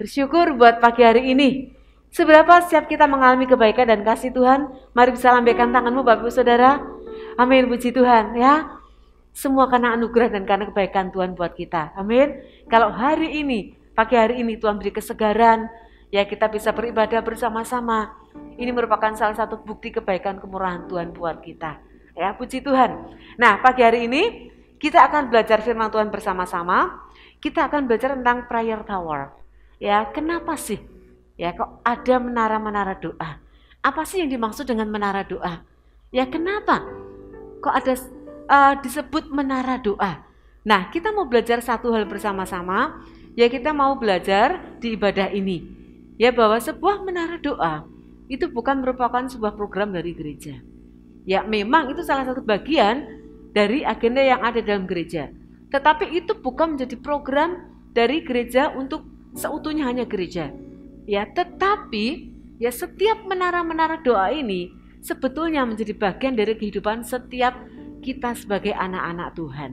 Bersyukur buat pagi hari ini. Seberapa siap kita mengalami kebaikan dan kasih Tuhan? Mari bisa lambaikan tanganmu Bapak Ibu Saudara. Amin, puji Tuhan ya. Semua karena anugerah dan karena kebaikan Tuhan buat kita. Amin. Kalau hari ini, pagi hari ini Tuhan beri kesegaran, ya kita bisa beribadah bersama-sama. Ini merupakan salah satu bukti kebaikan kemurahan Tuhan buat kita. Ya, puji Tuhan. Nah, pagi hari ini kita akan belajar firman Tuhan bersama-sama. Kita akan belajar tentang prayer tower. Ya, kenapa sih? Ya, kok ada menara-menara doa? Apa sih yang dimaksud dengan menara doa? Ya, kenapa? Kok ada uh, disebut menara doa? Nah, kita mau belajar satu hal bersama-sama, ya kita mau belajar di ibadah ini. Ya bahwa sebuah menara doa itu bukan merupakan sebuah program dari gereja. Ya, memang itu salah satu bagian dari agenda yang ada dalam gereja. Tetapi itu bukan menjadi program dari gereja untuk seutuhnya hanya gereja. Ya, tetapi ya setiap menara-menara doa ini sebetulnya menjadi bagian dari kehidupan setiap kita sebagai anak-anak Tuhan.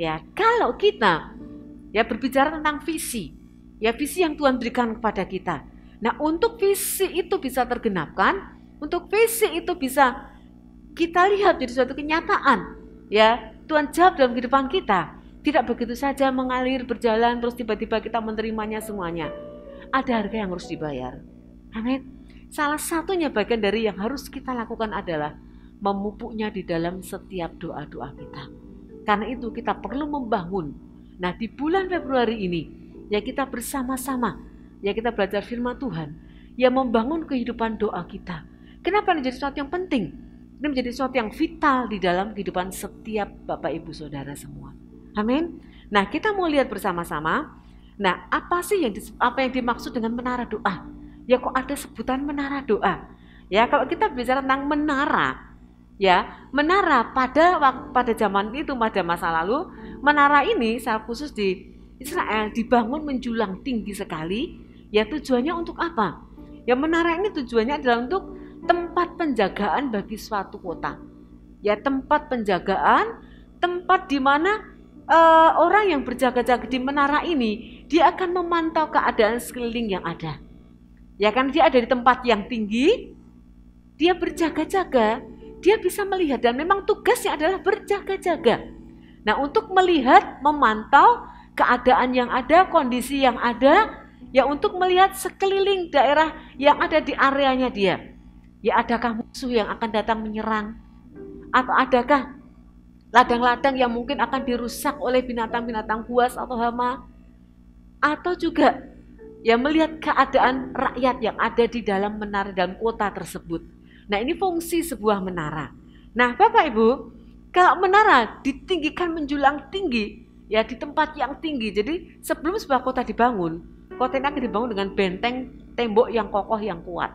Ya, kalau kita ya berbicara tentang visi, ya visi yang Tuhan berikan kepada kita. Nah, untuk visi itu bisa tergenapkan, untuk visi itu bisa kita lihat jadi suatu kenyataan, ya Tuhan jawab dalam kehidupan kita. Tidak begitu saja mengalir, berjalan, terus tiba-tiba kita menerimanya semuanya. Ada harga yang harus dibayar. Amin. Salah satunya bagian dari yang harus kita lakukan adalah memupuknya di dalam setiap doa-doa kita. Karena itu kita perlu membangun. Nah di bulan Februari ini, ya kita bersama-sama, ya kita belajar firman Tuhan, ya membangun kehidupan doa kita. Kenapa ini menjadi sesuatu yang penting? Ini menjadi sesuatu yang vital di dalam kehidupan setiap Bapak Ibu Saudara semua. Amin. Nah, kita mau lihat bersama-sama. Nah, apa sih yang apa yang dimaksud dengan menara doa? Ya kok ada sebutan menara doa? Ya, kalau kita bicara tentang menara, ya, menara pada pada zaman itu pada masa lalu, menara ini secara khusus di Israel dibangun menjulang tinggi sekali, ya tujuannya untuk apa? Ya menara ini tujuannya adalah untuk tempat penjagaan bagi suatu kota. Ya tempat penjagaan, tempat di mana uh, orang yang berjaga-jaga di menara ini, dia akan memantau keadaan sekeliling yang ada. Ya kan dia ada di tempat yang tinggi, dia berjaga-jaga, dia bisa melihat dan memang tugasnya adalah berjaga-jaga. Nah, untuk melihat, memantau keadaan yang ada, kondisi yang ada, ya untuk melihat sekeliling daerah yang ada di areanya dia. Ya adakah musuh yang akan datang menyerang? Atau adakah ladang-ladang yang mungkin akan dirusak oleh binatang-binatang buas atau hama, atau juga ya melihat keadaan rakyat yang ada di dalam menara dan kota tersebut. Nah ini fungsi sebuah menara. Nah Bapak Ibu, kalau menara ditinggikan menjulang tinggi, ya di tempat yang tinggi. Jadi sebelum sebuah kota dibangun, kota ini akan dibangun dengan benteng tembok yang kokoh yang kuat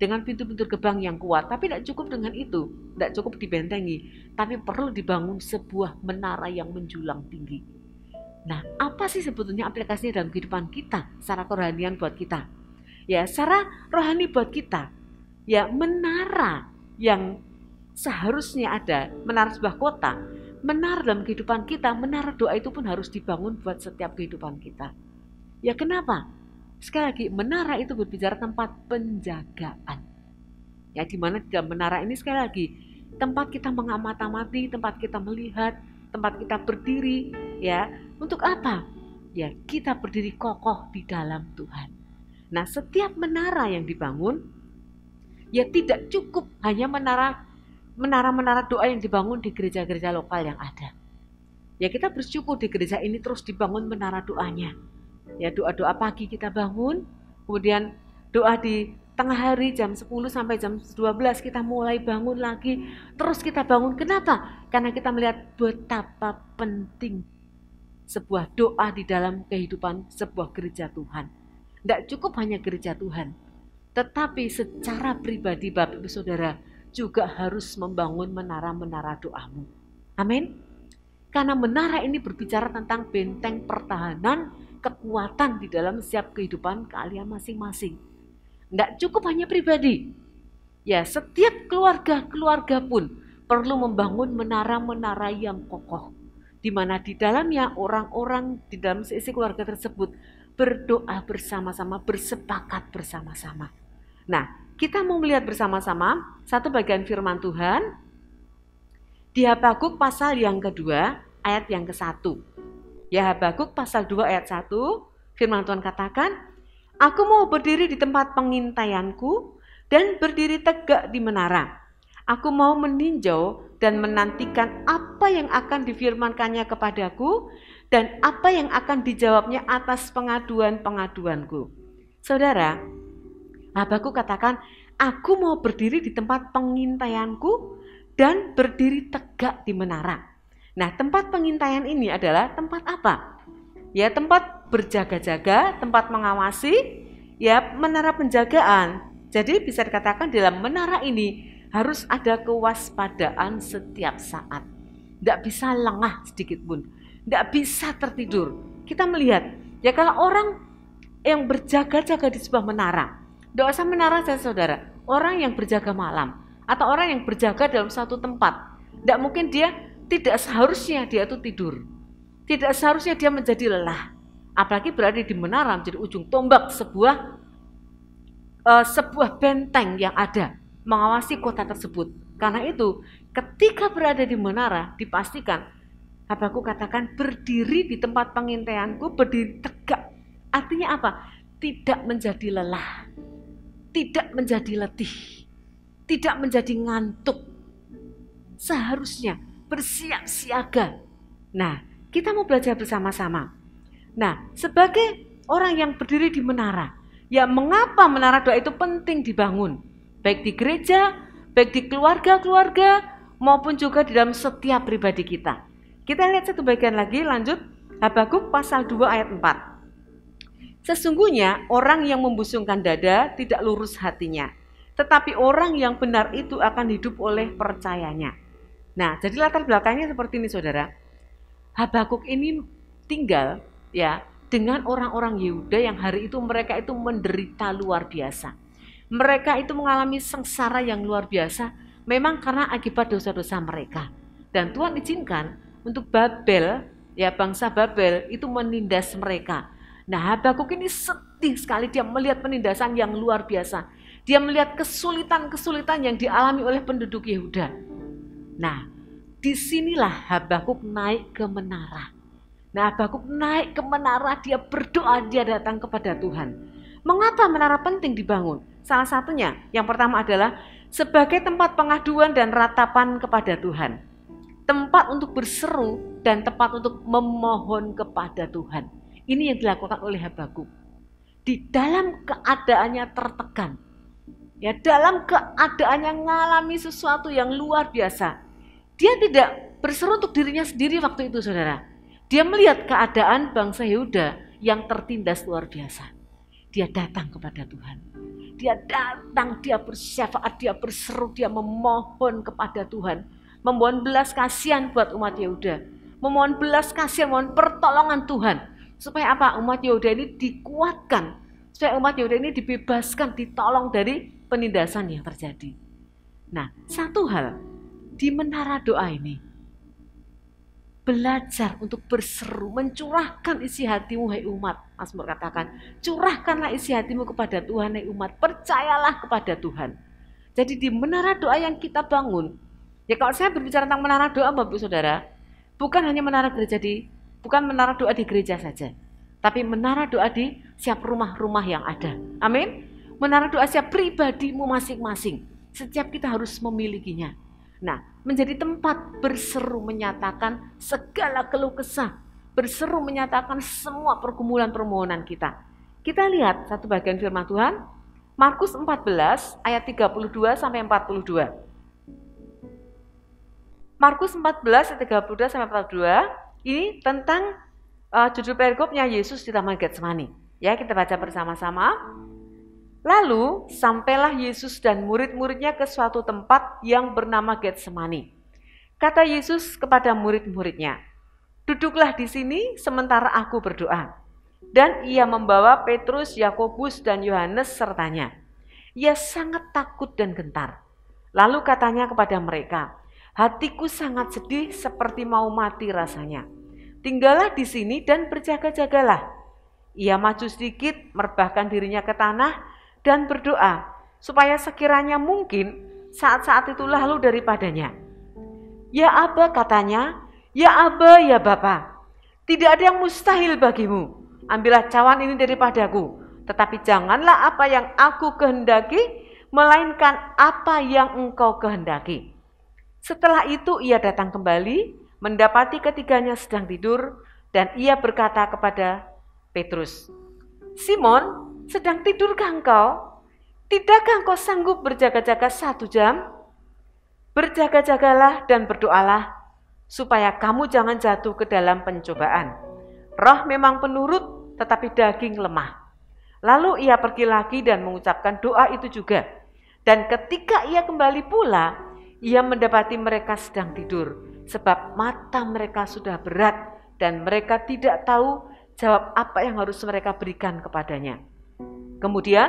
dengan pintu-pintu gerbang yang kuat. Tapi tidak cukup dengan itu, tidak cukup dibentengi, tapi perlu dibangun sebuah menara yang menjulang tinggi. Nah, apa sih sebetulnya aplikasinya dalam kehidupan kita, secara kerohanian buat kita? Ya, secara rohani buat kita, ya menara yang seharusnya ada, menara sebuah kota, menara dalam kehidupan kita, menara doa itu pun harus dibangun buat setiap kehidupan kita. Ya kenapa? Sekali lagi, menara itu berbicara tempat penjagaan. Ya, di mana di dalam menara ini sekali lagi, tempat kita mengamati-amati, tempat kita melihat, tempat kita berdiri, ya. Untuk apa? Ya, kita berdiri kokoh di dalam Tuhan. Nah, setiap menara yang dibangun ya tidak cukup hanya menara menara-menara doa yang dibangun di gereja-gereja lokal yang ada. Ya kita bersyukur di gereja ini terus dibangun menara doanya ya doa-doa pagi kita bangun, kemudian doa di tengah hari jam 10 sampai jam 12 kita mulai bangun lagi, terus kita bangun. Kenapa? Karena kita melihat betapa penting sebuah doa di dalam kehidupan sebuah gereja Tuhan. Tidak cukup hanya gereja Tuhan, tetapi secara pribadi Bapak Ibu Saudara juga harus membangun menara-menara doamu. Amin. Karena menara ini berbicara tentang benteng pertahanan kekuatan di dalam setiap kehidupan kalian masing-masing. Tidak cukup hanya pribadi. Ya, setiap keluarga-keluarga pun perlu membangun menara-menara yang kokoh. Di mana di dalamnya orang-orang di dalam seisi keluarga tersebut berdoa bersama-sama, bersepakat bersama-sama. Nah, kita mau melihat bersama-sama satu bagian firman Tuhan di Habakuk pasal yang kedua ayat yang ke satu. Ya Habakuk pasal 2 ayat 1 firman Tuhan katakan, Aku mau berdiri di tempat pengintaianku dan berdiri tegak di menara. Aku mau meninjau dan menantikan apa yang akan difirmankannya kepadaku dan apa yang akan dijawabnya atas pengaduan-pengaduanku. Saudara, Abaku katakan, aku mau berdiri di tempat pengintaianku dan berdiri tegak di menara. Nah, tempat pengintaian ini adalah tempat apa? Ya, tempat berjaga-jaga, tempat mengawasi, ya menara penjagaan. Jadi bisa dikatakan dalam menara ini harus ada kewaspadaan setiap saat. Tidak bisa lengah sedikit pun, tidak bisa tertidur. Kita melihat, ya kalau orang yang berjaga-jaga di sebuah menara, tidak usah menara saya saudara, orang yang berjaga malam atau orang yang berjaga dalam satu tempat, tidak mungkin dia tidak seharusnya dia itu tidur. Tidak seharusnya dia menjadi lelah. Apalagi berada di menara menjadi ujung tombak sebuah uh, sebuah benteng yang ada mengawasi kota tersebut. Karena itu, ketika berada di menara dipastikan Habakuk katakan berdiri di tempat pengintaianku berdiri tegak. Artinya apa? Tidak menjadi lelah, tidak menjadi letih, tidak menjadi ngantuk. Seharusnya bersiap siaga. Nah, kita mau belajar bersama-sama. Nah, sebagai orang yang berdiri di menara, ya mengapa menara doa itu penting dibangun? Baik di gereja, baik di keluarga-keluarga, maupun juga di dalam setiap pribadi kita. Kita lihat satu bagian lagi, lanjut. Habakuk pasal 2 ayat 4. Sesungguhnya orang yang membusungkan dada tidak lurus hatinya, tetapi orang yang benar itu akan hidup oleh percayanya. Nah, jadi latar belakangnya seperti ini saudara. Habakuk ini tinggal ya dengan orang-orang Yehuda yang hari itu mereka itu menderita luar biasa. Mereka itu mengalami sengsara yang luar biasa memang karena akibat dosa-dosa mereka. Dan Tuhan izinkan untuk Babel, ya bangsa Babel itu menindas mereka. Nah Habakuk ini sedih sekali dia melihat penindasan yang luar biasa. Dia melihat kesulitan-kesulitan yang dialami oleh penduduk Yehuda. Nah, disinilah Habakuk naik ke menara. Nah, Habakuk naik ke menara, dia berdoa, dia datang kepada Tuhan. Mengapa menara penting dibangun? Salah satunya, yang pertama adalah sebagai tempat pengaduan dan ratapan kepada Tuhan. Tempat untuk berseru dan tempat untuk memohon kepada Tuhan. Ini yang dilakukan oleh Habakuk. Di dalam keadaannya tertekan. Ya, dalam keadaannya mengalami sesuatu yang luar biasa dia tidak berseru untuk dirinya sendiri waktu itu saudara. Dia melihat keadaan bangsa Yehuda yang tertindas luar biasa. Dia datang kepada Tuhan. Dia datang, dia bersyafaat, dia berseru, dia memohon kepada Tuhan. Memohon belas kasihan buat umat Yehuda. Memohon belas kasihan, mohon pertolongan Tuhan. Supaya apa? Umat Yehuda ini dikuatkan. Supaya umat Yehuda ini dibebaskan, ditolong dari penindasan yang terjadi. Nah, satu hal di menara doa ini. Belajar untuk berseru, mencurahkan isi hatimu, hai umat. Mazmur katakan, curahkanlah isi hatimu kepada Tuhan, hai umat. Percayalah kepada Tuhan. Jadi di menara doa yang kita bangun, ya kalau saya berbicara tentang menara doa, Bapak Saudara, bukan hanya menara gereja di, bukan menara doa di gereja saja, tapi menara doa di siap rumah-rumah yang ada. Amin. Menara doa siap pribadimu masing-masing. Setiap kita harus memilikinya. Nah, menjadi tempat berseru menyatakan segala keluh kesah, berseru menyatakan semua pergumulan permohonan kita. Kita lihat satu bagian firman Tuhan, Markus 14 ayat 32 sampai 42. Markus 14 ayat 32 sampai 42 ini tentang uh, judul perikopnya Yesus di Taman Getsemani. Ya, kita baca bersama-sama. Lalu sampailah Yesus dan murid-muridnya ke suatu tempat yang bernama Getsemani. Kata Yesus kepada murid-muridnya, "Duduklah di sini sementara aku berdoa." Dan ia membawa Petrus, Yakobus, dan Yohanes sertanya. Ia sangat takut dan gentar. Lalu katanya kepada mereka, "Hatiku sangat sedih seperti mau mati rasanya. Tinggallah di sini dan berjaga-jagalah." Ia maju sedikit, merbahkan dirinya ke tanah, dan berdoa supaya sekiranya mungkin saat-saat itu lalu daripadanya. Ya Aba katanya, Ya Aba, ya Bapa, tidak ada yang mustahil bagimu. Ambillah cawan ini daripadaku, tetapi janganlah apa yang aku kehendaki, melainkan apa yang engkau kehendaki. Setelah itu ia datang kembali, mendapati ketiganya sedang tidur, dan ia berkata kepada Petrus, Simon, sedang tidurkah engkau? Tidakkah engkau sanggup berjaga-jaga satu jam? Berjaga-jagalah dan berdoalah, supaya kamu jangan jatuh ke dalam pencobaan. Roh memang penurut, tetapi daging lemah. Lalu ia pergi lagi dan mengucapkan doa itu juga. Dan ketika ia kembali pula, ia mendapati mereka sedang tidur, sebab mata mereka sudah berat dan mereka tidak tahu jawab apa yang harus mereka berikan kepadanya. Kemudian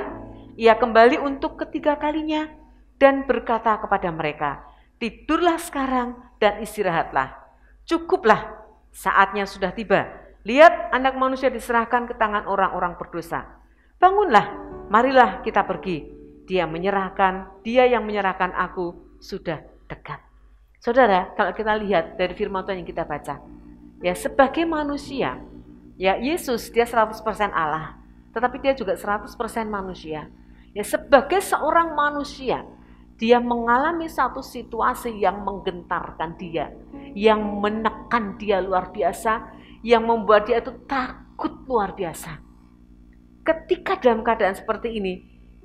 ia kembali untuk ketiga kalinya dan berkata kepada mereka, "Tidurlah sekarang dan istirahatlah. Cukuplah, saatnya sudah tiba. Lihat, Anak Manusia diserahkan ke tangan orang-orang berdosa. Bangunlah, marilah kita pergi. Dia menyerahkan, dia yang menyerahkan aku sudah dekat." Saudara, kalau kita lihat dari firman Tuhan yang kita baca, ya sebagai manusia, ya Yesus dia 100% Allah tetapi dia juga 100% manusia. Ya sebagai seorang manusia, dia mengalami satu situasi yang menggentarkan dia, yang menekan dia luar biasa, yang membuat dia itu takut luar biasa. Ketika dalam keadaan seperti ini,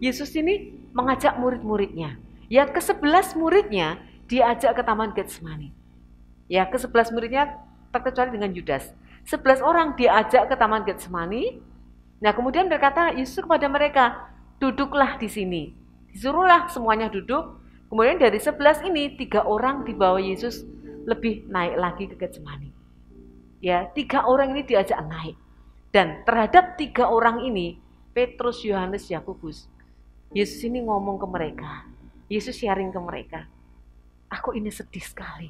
Yesus ini mengajak murid-muridnya. Ya ke sebelas muridnya diajak ke Taman Getsemani. Ya ke sebelas muridnya terkecuali dengan Yudas. Sebelas orang diajak ke Taman Getsemani Nah kemudian berkata Yesus kepada mereka, duduklah di sini. Disuruhlah semuanya duduk. Kemudian dari sebelas ini tiga orang dibawa Yesus lebih naik lagi ke Getsemani. Ya, tiga orang ini diajak naik. Dan terhadap tiga orang ini, Petrus, Yohanes, Yakobus, Yesus ini ngomong ke mereka. Yesus sharing ke mereka. Aku ini sedih sekali.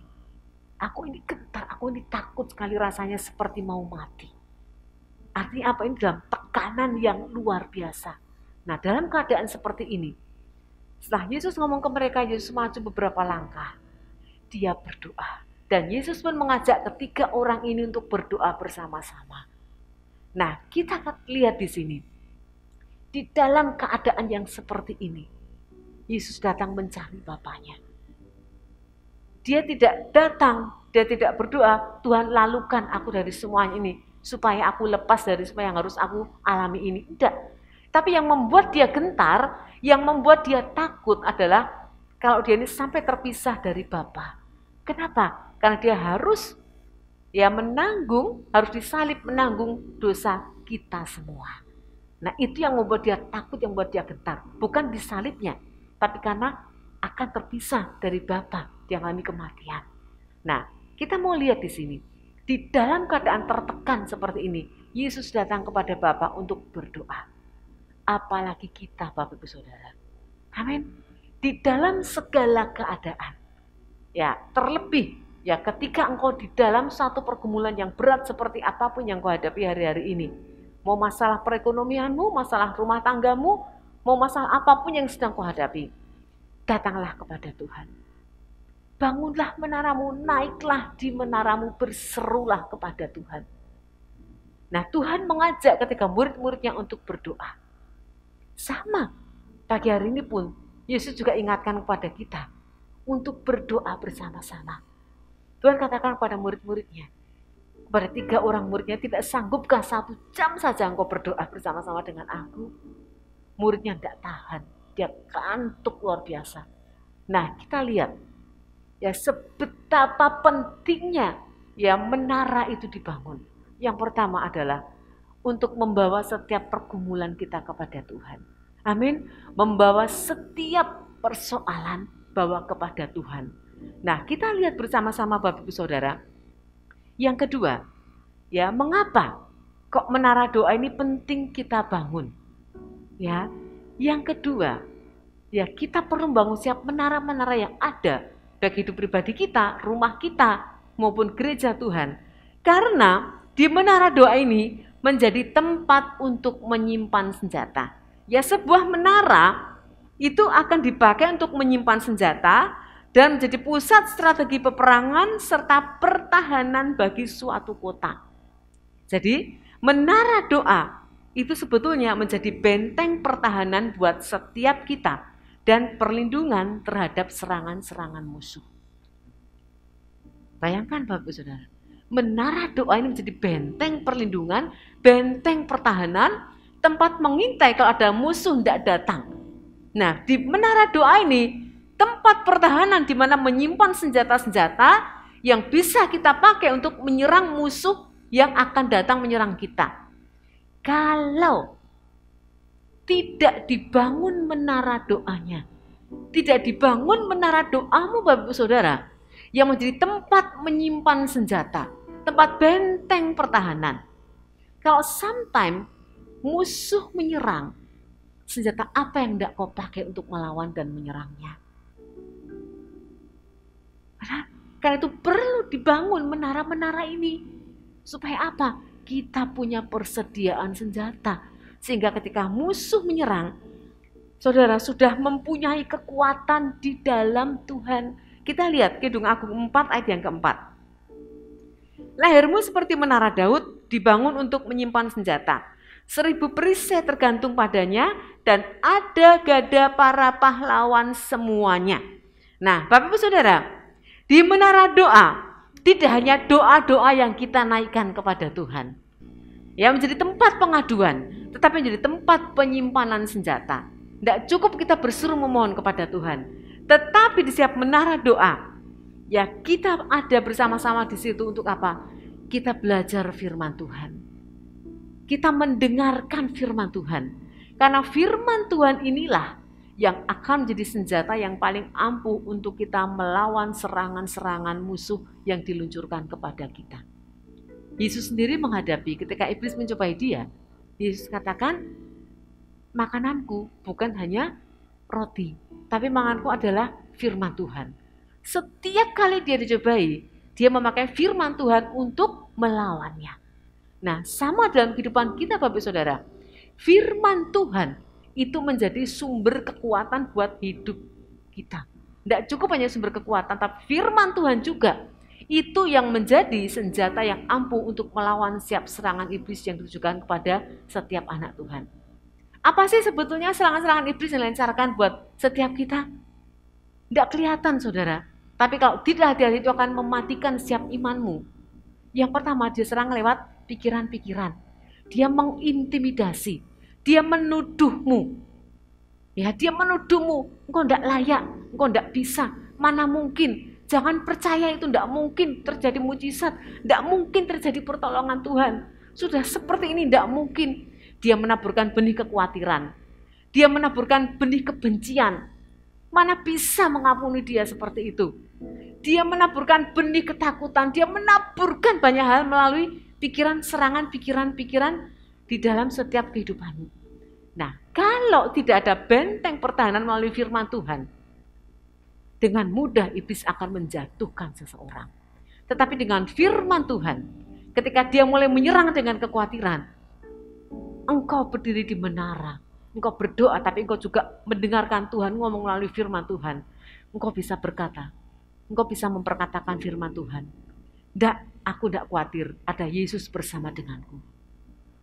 Aku ini getar, aku ini takut sekali rasanya seperti mau mati. Artinya apa ini dalam tekanan yang luar biasa. Nah dalam keadaan seperti ini, setelah Yesus ngomong ke mereka, Yesus maju beberapa langkah. Dia berdoa. Dan Yesus pun mengajak ketiga orang ini untuk berdoa bersama-sama. Nah, kita lihat di sini. Di dalam keadaan yang seperti ini, Yesus datang mencari Bapaknya. Dia tidak datang, dia tidak berdoa, Tuhan lalukan aku dari semuanya ini supaya aku lepas dari semua yang harus aku alami ini. Tidak. Tapi yang membuat dia gentar, yang membuat dia takut adalah kalau dia ini sampai terpisah dari Bapa. Kenapa? Karena dia harus ya menanggung, harus disalib menanggung dosa kita semua. Nah itu yang membuat dia takut, yang membuat dia gentar. Bukan disalibnya, tapi karena akan terpisah dari Bapa, dia mengalami kematian. Nah, kita mau lihat di sini di dalam keadaan tertekan seperti ini, Yesus datang kepada Bapa untuk berdoa. Apalagi kita Bapak Ibu Saudara. Amin. Di dalam segala keadaan. Ya, terlebih ya ketika engkau di dalam satu pergumulan yang berat seperti apapun yang kau hadapi hari-hari ini. Mau masalah perekonomianmu, masalah rumah tanggamu, mau masalah apapun yang sedang kau hadapi. Datanglah kepada Tuhan Bangunlah menaramu, naiklah di menaramu, berserulah kepada Tuhan. Nah, Tuhan mengajak ketika murid-muridnya untuk berdoa. Sama, pagi hari ini pun Yesus juga ingatkan kepada kita untuk berdoa bersama-sama. Tuhan katakan kepada murid-muridnya, kepada tiga orang muridnya, tidak sanggupkah satu jam saja engkau berdoa bersama-sama dengan aku? Muridnya tidak tahan, dia kantuk luar biasa. Nah, kita lihat Ya sebetapa pentingnya ya menara itu dibangun. Yang pertama adalah untuk membawa setiap pergumulan kita kepada Tuhan. Amin. Membawa setiap persoalan bawa kepada Tuhan. Nah, kita lihat bersama-sama Bapak Ibu Saudara. Yang kedua, ya mengapa kok menara doa ini penting kita bangun? Ya. Yang kedua, ya kita perlu bangun siap menara-menara yang ada baik hidup pribadi kita, rumah kita, maupun gereja Tuhan. Karena di menara doa ini menjadi tempat untuk menyimpan senjata. Ya sebuah menara itu akan dipakai untuk menyimpan senjata dan menjadi pusat strategi peperangan serta pertahanan bagi suatu kota. Jadi menara doa itu sebetulnya menjadi benteng pertahanan buat setiap kita dan perlindungan terhadap serangan-serangan musuh. Bayangkan Bapak Saudara, menara doa ini menjadi benteng perlindungan, benteng pertahanan, tempat mengintai kalau ada musuh tidak datang. Nah, di menara doa ini tempat pertahanan di mana menyimpan senjata-senjata yang bisa kita pakai untuk menyerang musuh yang akan datang menyerang kita. Kalau tidak dibangun menara doanya. Tidak dibangun menara doamu Bapak Saudara yang menjadi tempat menyimpan senjata, tempat benteng pertahanan. Kalau sometimes musuh menyerang, senjata apa yang tidak kau pakai untuk melawan dan menyerangnya? Karena itu perlu dibangun menara-menara ini. Supaya apa? Kita punya persediaan senjata sehingga ketika musuh menyerang, saudara sudah mempunyai kekuatan di dalam Tuhan. Kita lihat Kidung Agung 4 ayat yang keempat. Lehermu seperti menara Daud dibangun untuk menyimpan senjata. Seribu perisai tergantung padanya dan ada gada para pahlawan semuanya. Nah, Bapak Ibu Saudara, di menara doa, tidak hanya doa-doa yang kita naikkan kepada Tuhan. yang menjadi tempat pengaduan, tetapi menjadi tempat penyimpanan senjata. Tidak cukup kita berseru memohon kepada Tuhan, tetapi di setiap menara doa, ya kita ada bersama-sama di situ untuk apa? Kita belajar firman Tuhan. Kita mendengarkan firman Tuhan. Karena firman Tuhan inilah yang akan menjadi senjata yang paling ampuh untuk kita melawan serangan-serangan musuh yang diluncurkan kepada kita. Yesus sendiri menghadapi ketika iblis mencobai dia, Yesus katakan makananku bukan hanya roti, tapi manganku adalah firman Tuhan. Setiap kali dia dicobai, dia memakai firman Tuhan untuk melawannya. Nah, sama dalam kehidupan kita Bapak Saudara. Firman Tuhan itu menjadi sumber kekuatan buat hidup kita. Tidak cukup hanya sumber kekuatan, tapi firman Tuhan juga itu yang menjadi senjata yang ampuh untuk melawan siap serangan iblis yang ditujukan kepada setiap anak Tuhan. Apa sih sebetulnya serangan-serangan iblis yang dilancarkan buat setiap kita? Tidak kelihatan saudara, tapi kalau tidak hati-hati itu akan mematikan siap imanmu. Yang pertama dia serang lewat pikiran-pikiran. Dia mengintimidasi, dia menuduhmu. Ya, dia menuduhmu, engkau tidak layak, engkau tidak bisa, mana mungkin, Jangan percaya itu tidak mungkin terjadi mujizat, tidak mungkin terjadi pertolongan Tuhan. Sudah seperti ini tidak mungkin. Dia menaburkan benih kekhawatiran. Dia menaburkan benih kebencian. Mana bisa mengampuni dia seperti itu? Dia menaburkan benih ketakutan. Dia menaburkan banyak hal melalui pikiran, serangan, pikiran-pikiran di dalam setiap kehidupanmu. Nah, kalau tidak ada benteng pertahanan melalui firman Tuhan, dengan mudah iblis akan menjatuhkan seseorang. Tetapi dengan firman Tuhan, ketika dia mulai menyerang dengan kekhawatiran, engkau berdiri di menara, engkau berdoa tapi engkau juga mendengarkan Tuhan ngomong melalui firman Tuhan. Engkau bisa berkata, engkau bisa memperkatakan firman Tuhan. Ndak, aku tidak khawatir, ada Yesus bersama denganku.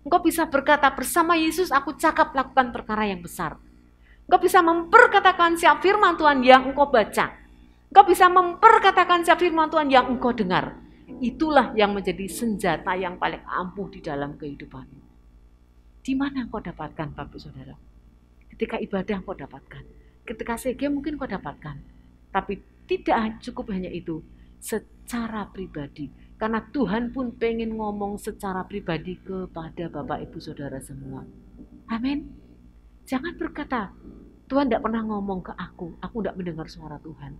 Engkau bisa berkata, bersama Yesus aku cakap lakukan perkara yang besar Engkau bisa memperkatakan siap firman Tuhan yang engkau baca. Engkau bisa memperkatakan siap firman Tuhan yang engkau dengar. Itulah yang menjadi senjata yang paling ampuh di dalam kehidupan. Di mana engkau dapatkan, Bapak Saudara? Ketika ibadah engkau dapatkan. Ketika CG mungkin engkau dapatkan. Tapi tidak cukup hanya itu. Secara pribadi. Karena Tuhan pun pengen ngomong secara pribadi kepada Bapak Ibu Saudara semua. Amin. Jangan berkata, Tuhan tidak pernah ngomong ke aku, aku tidak mendengar suara Tuhan.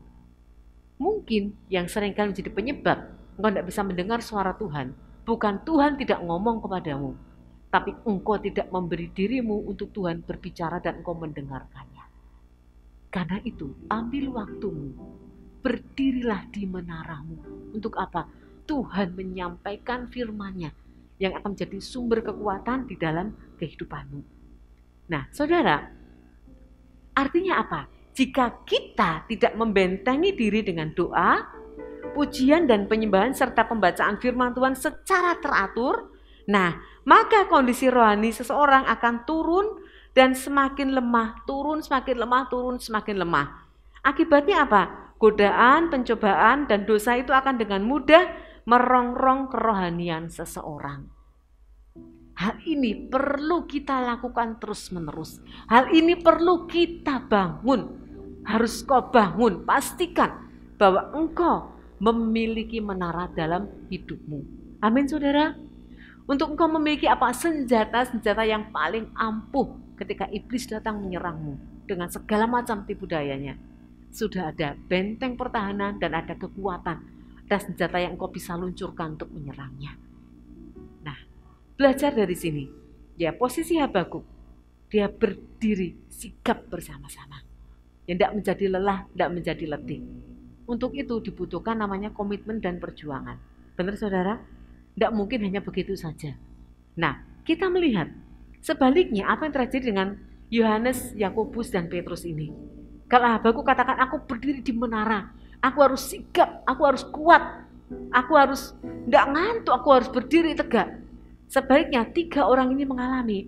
Mungkin yang seringkali menjadi penyebab engkau tidak bisa mendengar suara Tuhan, bukan Tuhan tidak ngomong kepadamu, tapi engkau tidak memberi dirimu untuk Tuhan berbicara dan engkau mendengarkannya. Karena itu, ambil waktumu, berdirilah di menaramu. Untuk apa? Tuhan menyampaikan firman-Nya yang akan menjadi sumber kekuatan di dalam kehidupanmu. Nah, saudara, artinya apa? Jika kita tidak membentengi diri dengan doa, pujian dan penyembahan serta pembacaan firman Tuhan secara teratur, nah, maka kondisi rohani seseorang akan turun dan semakin lemah, turun semakin lemah, turun semakin lemah. Akibatnya apa? Godaan, pencobaan, dan dosa itu akan dengan mudah merongrong kerohanian seseorang. Hal ini perlu kita lakukan terus-menerus. Hal ini perlu kita bangun. Harus kau bangun, pastikan bahwa engkau memiliki menara dalam hidupmu. Amin, saudara. Untuk engkau memiliki apa senjata-senjata yang paling ampuh ketika iblis datang menyerangmu dengan segala macam tipu dayanya. Sudah ada benteng pertahanan dan ada kekuatan, ada senjata yang engkau bisa luncurkan untuk menyerangnya. Belajar dari sini. Ya, posisi Habakuk. Dia berdiri sikap bersama-sama. Ya, tidak menjadi lelah, tidak menjadi letih. Untuk itu dibutuhkan namanya komitmen dan perjuangan. Benar saudara? Tidak mungkin hanya begitu saja. Nah, kita melihat sebaliknya apa yang terjadi dengan Yohanes, Yakobus, dan Petrus ini. Kalau Habakuk katakan, aku berdiri di menara, aku harus sikap, aku harus kuat, aku harus tidak ngantuk, aku harus berdiri tegak. Sebaiknya tiga orang ini mengalami.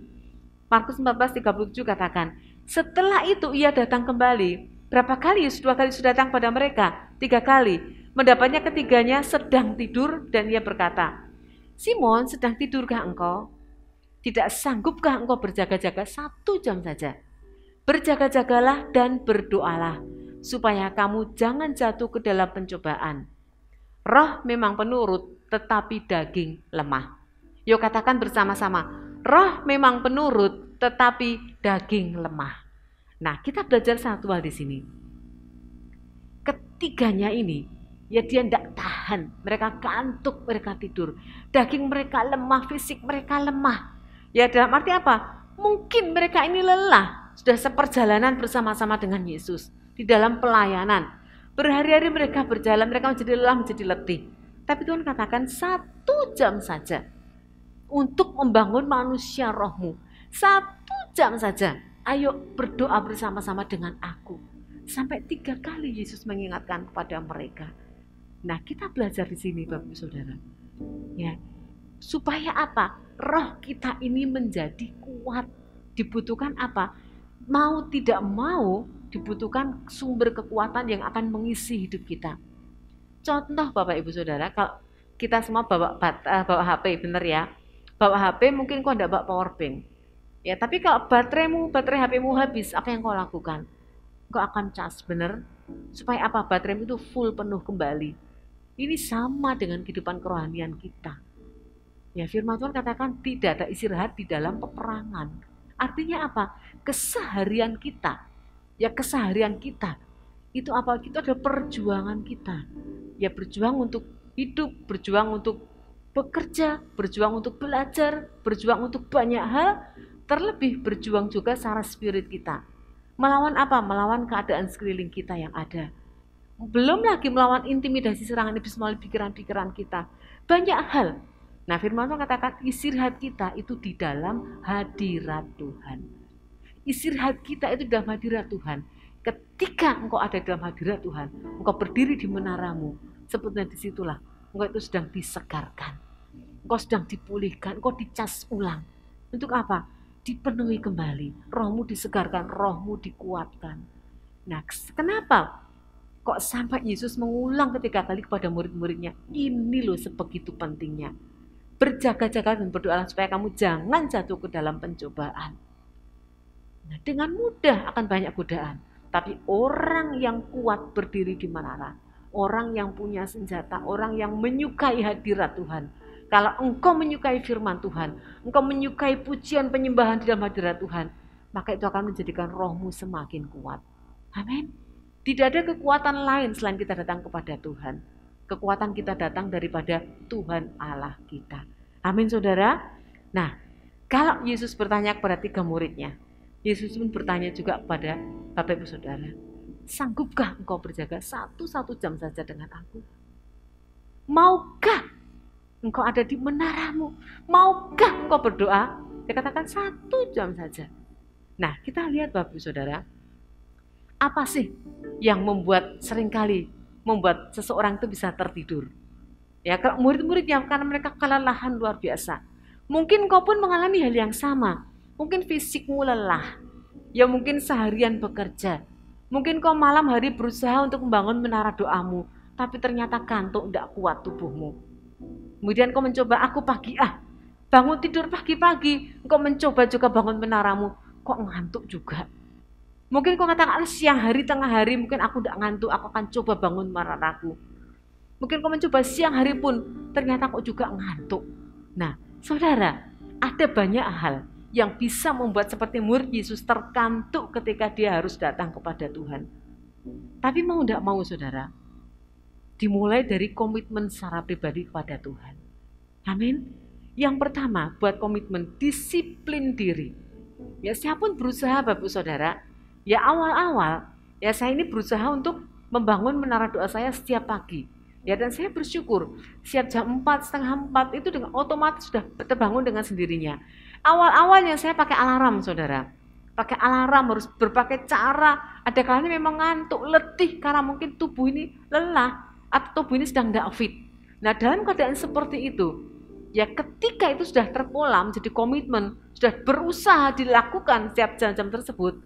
Markus 14:37 katakan, setelah itu ia datang kembali. Berapa kali Yesus dua kali sudah datang pada mereka? Tiga kali. Mendapatnya ketiganya sedang tidur dan ia berkata, Simon sedang tidurkah engkau? Tidak sanggupkah engkau berjaga-jaga satu jam saja? Berjaga-jagalah dan berdoalah, supaya kamu jangan jatuh ke dalam pencobaan. Roh memang penurut, tetapi daging lemah. Yuk katakan bersama-sama, roh memang penurut, tetapi daging lemah. Nah, kita belajar satu hal di sini. Ketiganya ini, ya dia tidak tahan. Mereka kantuk, mereka tidur. Daging mereka lemah, fisik mereka lemah. Ya dalam arti apa? Mungkin mereka ini lelah, sudah seperjalanan bersama-sama dengan Yesus di dalam pelayanan. Berhari-hari mereka berjalan, mereka menjadi lelah, menjadi letih. Tapi Tuhan katakan satu jam saja untuk membangun manusia rohmu. Satu jam saja, ayo berdoa bersama-sama dengan aku. Sampai tiga kali Yesus mengingatkan kepada mereka. Nah kita belajar di sini Bapak Saudara. Ya, supaya apa? Roh kita ini menjadi kuat. Dibutuhkan apa? Mau tidak mau dibutuhkan sumber kekuatan yang akan mengisi hidup kita. Contoh Bapak Ibu Saudara, kalau kita semua bawa eh, bawa HP benar ya bawa HP mungkin kau tidak bawa power bank. Ya, tapi kalau bateraimu, baterai HP mu habis, apa yang kau lakukan? Kau akan charge bener supaya apa? baterai itu full penuh kembali. Ini sama dengan kehidupan kerohanian kita. Ya, firman Tuhan katakan tidak ada istirahat di dalam peperangan. Artinya apa? Keseharian kita. Ya, keseharian kita. Itu apa? Itu ada perjuangan kita. Ya, berjuang untuk hidup, berjuang untuk bekerja, berjuang untuk belajar, berjuang untuk banyak hal, terlebih berjuang juga secara spirit kita. Melawan apa? Melawan keadaan sekeliling kita yang ada. Belum lagi melawan intimidasi serangan iblis melalui pikiran-pikiran kita. Banyak hal. Nah firman Tuhan katakan istirahat kita itu di dalam hadirat Tuhan. Istirahat kita itu di dalam hadirat Tuhan. Ketika engkau ada dalam hadirat Tuhan, engkau berdiri di menaramu, sebetulnya disitulah engkau itu sedang disegarkan engkau sedang dipulihkan, kau dicas ulang. Untuk apa? Dipenuhi kembali, rohmu disegarkan, rohmu dikuatkan. Nah, kenapa kok sampai Yesus mengulang ketika kali kepada murid-muridnya, ini loh sebegitu pentingnya. Berjaga-jaga dan berdoa supaya kamu jangan jatuh ke dalam pencobaan. Nah, dengan mudah akan banyak godaan. Tapi orang yang kuat berdiri di menara, orang yang punya senjata, orang yang menyukai hadirat Tuhan, kalau engkau menyukai firman Tuhan, engkau menyukai pujian penyembahan di dalam hadirat Tuhan, maka itu akan menjadikan rohmu semakin kuat. Amin. Tidak ada kekuatan lain selain kita datang kepada Tuhan. Kekuatan kita datang daripada Tuhan Allah kita. Amin saudara. Nah, kalau Yesus bertanya kepada tiga muridnya, Yesus pun bertanya juga kepada Bapak Ibu Saudara, sanggupkah engkau berjaga satu-satu jam saja dengan aku? Maukah engkau ada di menaramu. Maukah engkau berdoa? Dia katakan satu jam saja. Nah, kita lihat Bapak Saudara, apa sih yang membuat seringkali membuat seseorang itu bisa tertidur? Ya, kalau murid murid yang karena mereka kelelahan luar biasa. Mungkin kau pun mengalami hal yang sama. Mungkin fisikmu lelah. Ya mungkin seharian bekerja. Mungkin kau malam hari berusaha untuk membangun menara doamu, tapi ternyata kantuk tidak kuat tubuhmu Kemudian kau mencoba, aku pagi ah, bangun tidur pagi-pagi. Kau mencoba juga bangun menaramu, kok ngantuk juga. Mungkin kau katakan ah, siang hari, tengah hari, mungkin aku tidak ngantuk, aku akan coba bangun menaraku. Mungkin kau mencoba siang hari pun, ternyata kau juga ngantuk. Nah, saudara, ada banyak hal yang bisa membuat seperti murid Yesus terkantuk ketika dia harus datang kepada Tuhan. Tapi mau tidak mau saudara, dimulai dari komitmen secara pribadi kepada Tuhan. Amin. Yang pertama, buat komitmen disiplin diri. Ya, saya pun berusaha Bapak Saudara, ya awal-awal ya saya ini berusaha untuk membangun menara doa saya setiap pagi. Ya dan saya bersyukur siap jam 4, setengah 4 itu dengan otomatis sudah terbangun dengan sendirinya. Awal-awalnya saya pakai alarm Saudara. Pakai alarm harus berbagai cara. Ada kalanya memang ngantuk, letih karena mungkin tubuh ini lelah atau tubuh ini sedang tidak fit. Nah dalam keadaan seperti itu, ya ketika itu sudah terpola menjadi komitmen, sudah berusaha dilakukan setiap jam-jam tersebut,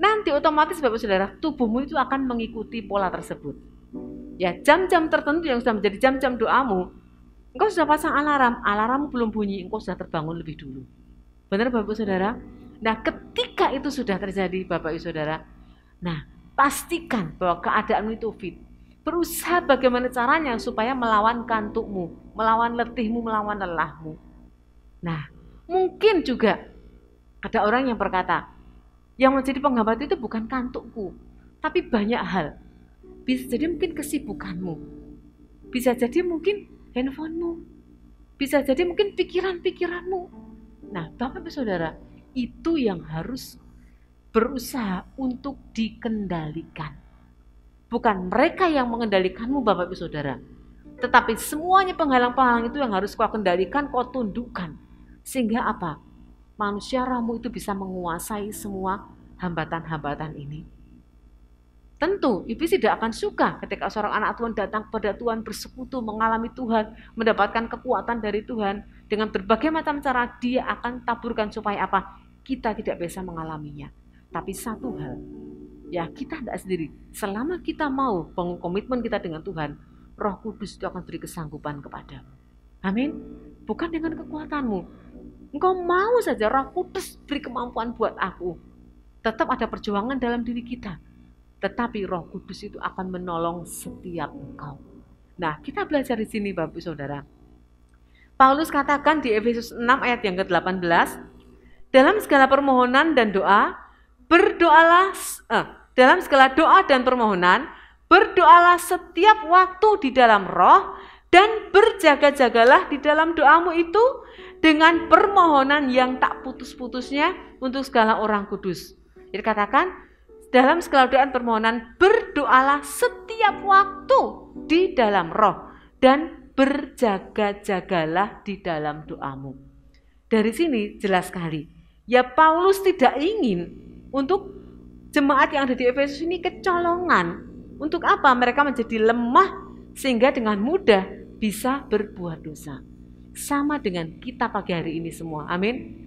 nanti otomatis Bapak Saudara, tubuhmu itu akan mengikuti pola tersebut. Ya jam-jam tertentu yang sudah menjadi jam-jam doamu, engkau sudah pasang alarm, alarmmu belum bunyi, engkau sudah terbangun lebih dulu. Benar Bapak Saudara? Nah ketika itu sudah terjadi Bapak Ibu Saudara, nah pastikan bahwa keadaanmu itu fit berusaha bagaimana caranya supaya melawan kantukmu, melawan letihmu, melawan lelahmu. Nah, mungkin juga ada orang yang berkata, yang menjadi penghambat itu bukan kantukku, tapi banyak hal. Bisa jadi mungkin kesibukanmu, bisa jadi mungkin handphonemu, bisa jadi mungkin pikiran-pikiranmu. Nah, Bapak Saudara, itu yang harus berusaha untuk dikendalikan Bukan mereka yang mengendalikanmu Bapak Ibu Saudara. Tetapi semuanya penghalang-penghalang itu yang harus kau kendalikan, kau tundukkan. Sehingga apa? Manusia ramu itu bisa menguasai semua hambatan-hambatan ini. Tentu iblis tidak akan suka ketika seorang anak Tuhan datang kepada Tuhan bersekutu, mengalami Tuhan, mendapatkan kekuatan dari Tuhan. Dengan berbagai macam cara dia akan taburkan supaya apa? Kita tidak bisa mengalaminya. Tapi satu hal, Ya, kita tidak sendiri. Selama kita mau bangun komitmen kita dengan Tuhan, Roh Kudus itu akan beri kesanggupan kepadamu. Amin. Bukan dengan kekuatanmu. Engkau mau saja Roh Kudus beri kemampuan buat aku. Tetap ada perjuangan dalam diri kita. Tetapi Roh Kudus itu akan menolong setiap engkau. Nah, kita belajar di sini Bapak Saudara. Paulus katakan di Efesus 6 ayat yang ke-18, dalam segala permohonan dan doa, berdoalah eh, dalam segala doa dan permohonan, berdoalah setiap waktu di dalam roh, dan berjaga-jagalah di dalam doamu itu dengan permohonan yang tak putus-putusnya untuk segala orang kudus. Jadi katakan, dalam segala doa dan permohonan, berdoalah setiap waktu di dalam roh dan berjaga-jagalah di dalam doamu. Dari sini jelas sekali, ya Paulus tidak ingin untuk jemaat yang ada di Efesus ini kecolongan. Untuk apa? Mereka menjadi lemah sehingga dengan mudah bisa berbuat dosa. Sama dengan kita pagi hari ini semua. Amin.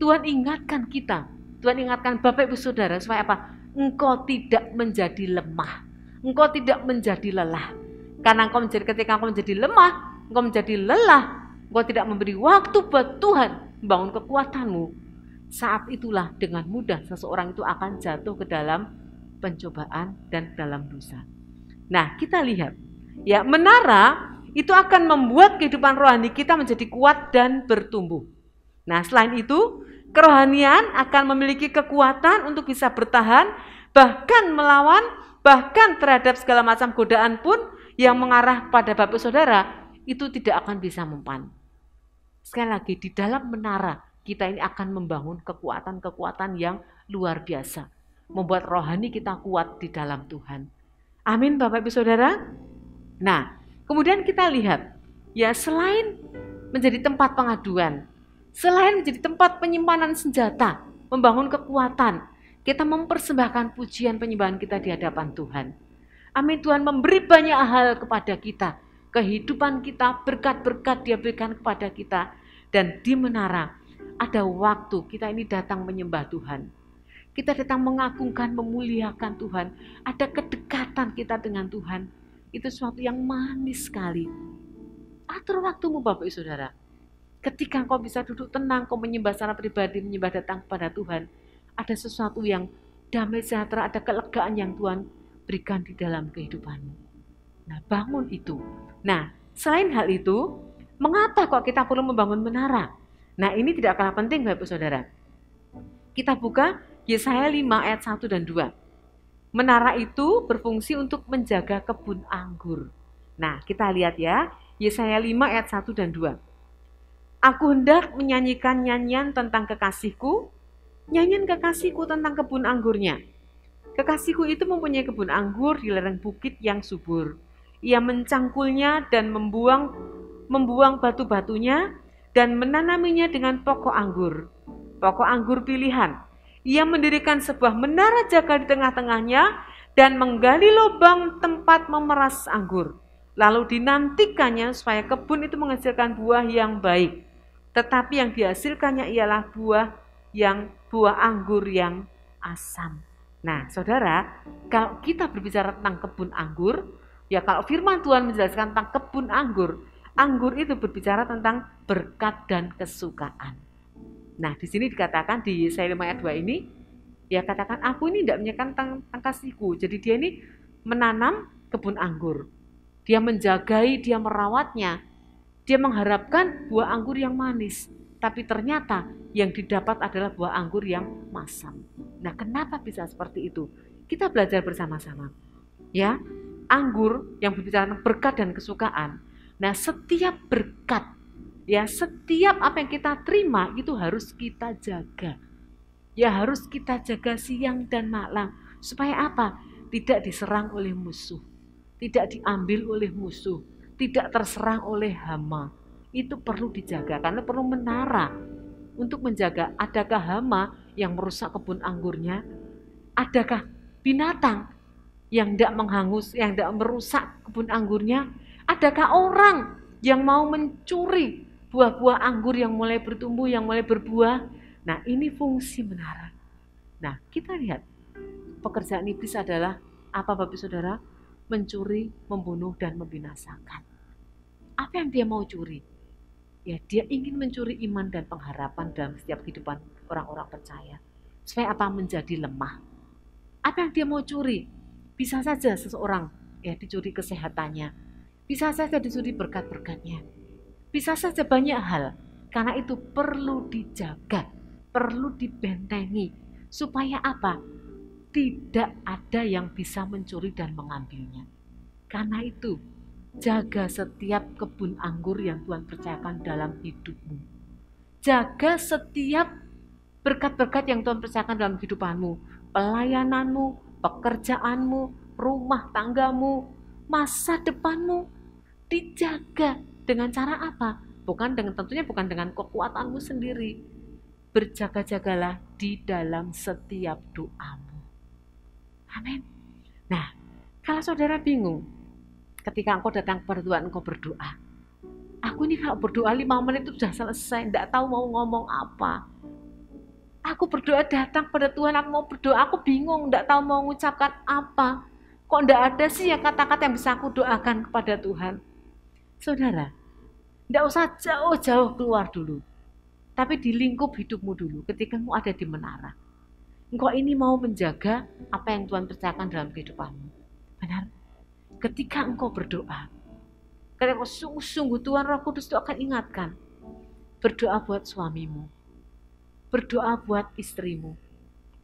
Tuhan ingatkan kita. Tuhan ingatkan Bapak Ibu Saudara supaya apa? Engkau tidak menjadi lemah. Engkau tidak menjadi lelah. Karena engkau menjadi ketika engkau menjadi lemah, engkau menjadi lelah, engkau tidak memberi waktu buat Tuhan membangun kekuatanmu, saat itulah dengan mudah seseorang itu akan jatuh ke dalam pencobaan dan dalam dosa. Nah, kita lihat ya, menara itu akan membuat kehidupan rohani kita menjadi kuat dan bertumbuh. Nah, selain itu, kerohanian akan memiliki kekuatan untuk bisa bertahan bahkan melawan bahkan terhadap segala macam godaan pun yang mengarah pada Bapak Saudara itu tidak akan bisa mempan. Sekali lagi di dalam menara kita ini akan membangun kekuatan-kekuatan yang luar biasa. Membuat rohani kita kuat di dalam Tuhan. Amin Bapak Ibu Saudara. Nah, kemudian kita lihat ya selain menjadi tempat pengaduan, selain menjadi tempat penyimpanan senjata, membangun kekuatan, kita mempersembahkan pujian penyembahan kita di hadapan Tuhan. Amin Tuhan memberi banyak hal kepada kita. Kehidupan kita, berkat-berkat dia berikan kepada kita. Dan di menara ada waktu kita ini datang menyembah Tuhan. Kita datang mengagungkan, memuliakan Tuhan. Ada kedekatan kita dengan Tuhan. Itu sesuatu yang manis sekali. Atur waktumu Bapak Ibu Saudara. Ketika kau bisa duduk tenang, kau menyembah secara pribadi, menyembah datang kepada Tuhan. Ada sesuatu yang damai sejahtera, ada kelegaan yang Tuhan berikan di dalam kehidupanmu. Nah bangun itu. Nah selain hal itu, mengapa kok kita perlu membangun menara? Nah ini tidak kalah penting Bapak Saudara. Kita buka Yesaya 5 ayat 1 dan 2. Menara itu berfungsi untuk menjaga kebun anggur. Nah kita lihat ya, Yesaya 5 ayat 1 dan 2. Aku hendak menyanyikan nyanyian tentang kekasihku, nyanyian kekasihku tentang kebun anggurnya. Kekasihku itu mempunyai kebun anggur di lereng bukit yang subur. Ia mencangkulnya dan membuang membuang batu-batunya dan menanaminya dengan pokok anggur. Pokok anggur pilihan. Ia mendirikan sebuah menara jaga di tengah-tengahnya dan menggali lubang tempat memeras anggur. Lalu dinantikannya supaya kebun itu menghasilkan buah yang baik. Tetapi yang dihasilkannya ialah buah yang buah anggur yang asam. Nah, saudara, kalau kita berbicara tentang kebun anggur, ya kalau firman Tuhan menjelaskan tentang kebun anggur, anggur itu berbicara tentang berkat dan kesukaan. Nah, di sini dikatakan di Yesaya 5 ayat 2 ini, ya katakan aku ini tidak menyekan tang tangkasiku. Jadi dia ini menanam kebun anggur. Dia menjagai, dia merawatnya. Dia mengharapkan buah anggur yang manis. Tapi ternyata yang didapat adalah buah anggur yang masam. Nah, kenapa bisa seperti itu? Kita belajar bersama-sama. Ya, anggur yang berbicara tentang berkat dan kesukaan Nah, setiap berkat, ya setiap apa yang kita terima itu harus kita jaga. Ya harus kita jaga siang dan malam. Supaya apa? Tidak diserang oleh musuh. Tidak diambil oleh musuh. Tidak terserang oleh hama. Itu perlu dijaga karena perlu menara untuk menjaga adakah hama yang merusak kebun anggurnya? Adakah binatang yang tidak menghangus, yang tidak merusak kebun anggurnya? Adakah orang yang mau mencuri buah-buah anggur yang mulai bertumbuh, yang mulai berbuah? Nah, ini fungsi menara. Nah, kita lihat pekerjaan iblis adalah apa Bapak Saudara? Mencuri, membunuh, dan membinasakan. Apa yang dia mau curi? Ya, dia ingin mencuri iman dan pengharapan dalam setiap kehidupan orang-orang percaya. Supaya apa? Menjadi lemah. Apa yang dia mau curi? Bisa saja seseorang ya dicuri kesehatannya, bisa saja disuri berkat-berkatnya. Bisa saja banyak hal. Karena itu perlu dijaga, perlu dibentengi. Supaya apa? Tidak ada yang bisa mencuri dan mengambilnya. Karena itu, jaga setiap kebun anggur yang Tuhan percayakan dalam hidupmu. Jaga setiap berkat-berkat yang Tuhan percayakan dalam kehidupanmu, pelayananmu, pekerjaanmu, rumah tanggamu, masa depanmu, dijaga dengan cara apa? Bukan dengan tentunya bukan dengan kekuatanmu sendiri. Berjaga-jagalah di dalam setiap doamu. Amin. Nah, kalau saudara bingung ketika engkau datang kepada Tuhan engkau berdoa. Aku ini kalau berdoa lima menit itu sudah selesai, tidak tahu mau ngomong apa. Aku berdoa datang kepada Tuhan, aku mau berdoa, aku bingung, tidak tahu mau mengucapkan apa. Kok tidak ada sih ya kata-kata yang bisa aku doakan kepada Tuhan? Saudara, tidak usah jauh-jauh keluar dulu. Tapi di lingkup hidupmu dulu ketika kamu ada di menara. Engkau ini mau menjaga apa yang Tuhan percayakan dalam kehidupanmu. Benar? Ketika engkau berdoa, karena engkau sungguh-sungguh Tuhan Roh Kudus itu akan ingatkan. Berdoa buat suamimu. Berdoa buat istrimu.